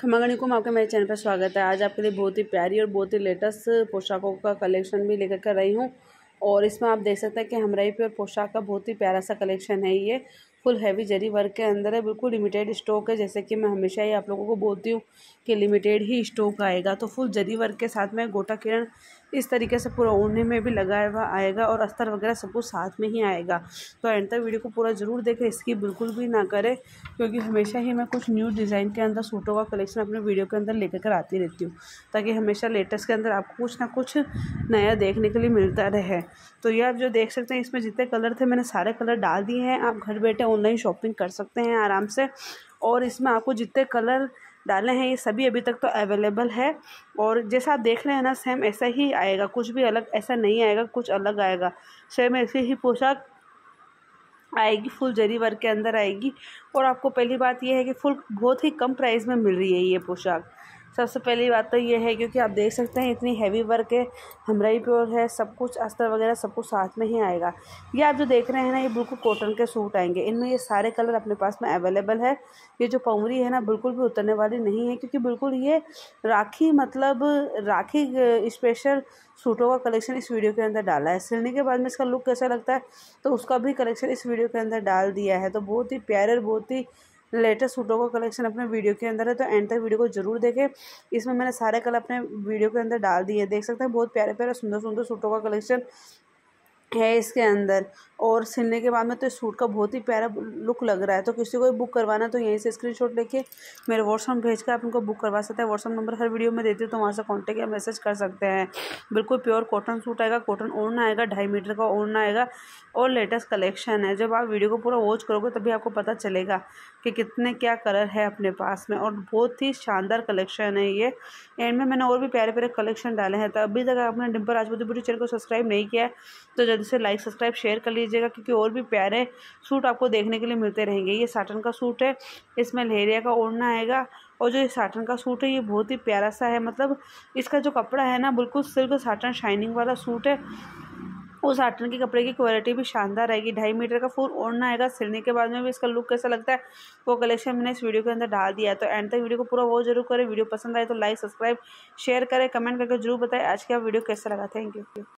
खमागणिकुम आपके मेरे चैनल पर स्वागत है आज आपके लिए बहुत ही प्यारी और बहुत ही लेटेस्ट पोशाकों का कलेक्शन भी लेकर कर रही हूँ और इसमें आप देख सकते हैं कि हमराई प्योर पोशाक का बहुत ही प्यारा सा कलेक्शन है ये फुल हैवी जरी वर्क के अंदर है बिल्कुल लिमिटेड स्टॉक है जैसे कि मैं हमेशा ही आप लोगों को बोलती हूँ कि लिमिटेड ही स्टॉक आएगा तो फुल जरी वर्क के साथ में गोटा किरण इस तरीके से पूरा ओढ़ने में भी लगाया हुआ आएगा और अस्तर वगैरह सब कुछ साथ में ही आएगा तो एंड तक वीडियो को पूरा ज़रूर देखें इसकी बिल्कुल भी ना करें क्योंकि हमेशा ही मैं कुछ न्यू डिज़ाइन के अंदर सूटों का कलेक्शन अपने वीडियो के अंदर लेकर कर आती रहती हूँ ताकि हमेशा लेटेस्ट के अंदर आपको कुछ ना कुछ नया देखने के लिए मिलता रहे तो ये आप जो देख सकते हैं इसमें जितने कलर थे मैंने सारे कलर डाल दिए हैं आप घर बैठे ऑनलाइन शॉपिंग कर सकते हैं आराम से और इसमें आपको जितने कलर डाले हैं ये सभी अभी तक तो अवेलेबल है और जैसा आप देख रहे हैं ना सेम ऐसा ही आएगा कुछ भी अलग ऐसा नहीं आएगा कुछ अलग आएगा सेम ऐसी ही पोशाक आएगी फुल जरी वर्क के अंदर आएगी और आपको पहली बात यह है कि फुल बहुत ही कम प्राइस में मिल रही है ये पोशाक सबसे पहली बात तो ये है क्योंकि आप देख सकते हैं इतनी हैवी वर्क है हमराई प्योर है सब कुछ अस्तर वगैरह सब कुछ साथ में ही आएगा ये आप जो देख रहे हैं ना ये बिल्कुल कॉटन के सूट आएंगे इनमें ये सारे कलर अपने पास में अवेलेबल है ये जो पंवरी है ना बिल्कुल भी उतरने वाली नहीं है क्योंकि बिल्कुल ये राखी मतलब राखी स्पेशल सूटों का कलेक्शन इस वीडियो के अंदर डाला है सिलने के बाद में इसका लुक कैसा लगता है तो उसका भी कलेक्शन इस वीडियो के अंदर डाल दिया है तो बहुत ही प्यारे और बहुत ही लेटेस्ट सूटों का कलेक्शन अपने वीडियो के अंदर है तो एंड तक वीडियो को जरूर देखें इसमें मैंने सारे कलर अपने वीडियो के अंदर डाल दिए देख सकते हैं बहुत प्यारे प्यारे सुंदर सुंदर सूटों का कलेक्शन है इसके अंदर और सिलने के बाद में तो इस सूट का बहुत ही प्यारा लुक लग रहा है तो किसी को भी बुक करवाना तो यहीं से स्क्रीनशॉट लेके मेरे व्हाट्सअप भेज कर आप उनको बुक करवा सकते हैं व्हाट्सअप नंबर हर वीडियो में देती हूँ तो वहाँ से कांटेक्ट या मैसेज कर सकते हैं बिल्कुल प्योर कॉटन सूट आएगा कॉटन ओढ़ना आएगा ढाई मीटर का ओढ़ना आएगा और लेटेस्ट कलेक्शन है जब आप वीडियो को पूरा वॉच करोगे तभी आपको पता चलेगा कि कितने क्या कलर है अपने पास में और बहुत ही शानदार कलेक्शन है ये एंड में मैंने और भी प्यारे प्यारे कलेक्शन डाले हैं तो अभी तक आपने डिम्पल राजपूत ब्यूटी चैनल को सब्सक्राइब नहीं किया है तो जल्दी से लाइक सब्सक्राइब शेयर कर लीजिएगा क्योंकि और भी प्यारे सूट आपको देखने के लिए मिलते रहेंगे ये साटन का सूट है इसमें लहरिया का ओढ़ना आएगा और जो ये साटन का सूट है ये बहुत ही प्यारा सा है मतलब इसका जो कपड़ा है ना बिल्कुल सिल्क साटन शाइनिंग वाला सूट है उस आटन के कपड़े की क्वालिटी भी शानदार रहेगी ढाई मीटर का फूल ओढ़ना आएगा सिलने के बाद में भी इसका लुक कैसा लगता है वो कलेक्शन मैंने इस वीडियो के अंदर डाल दिया है तो एंड तक वीडियो को पूरा वो जरूर करें वीडियो पसंद आए तो लाइक सब्सक्राइब शेयर करें कमेंट करके जरूर बताएं आज का वीडियो कैसा लगा थैंक यू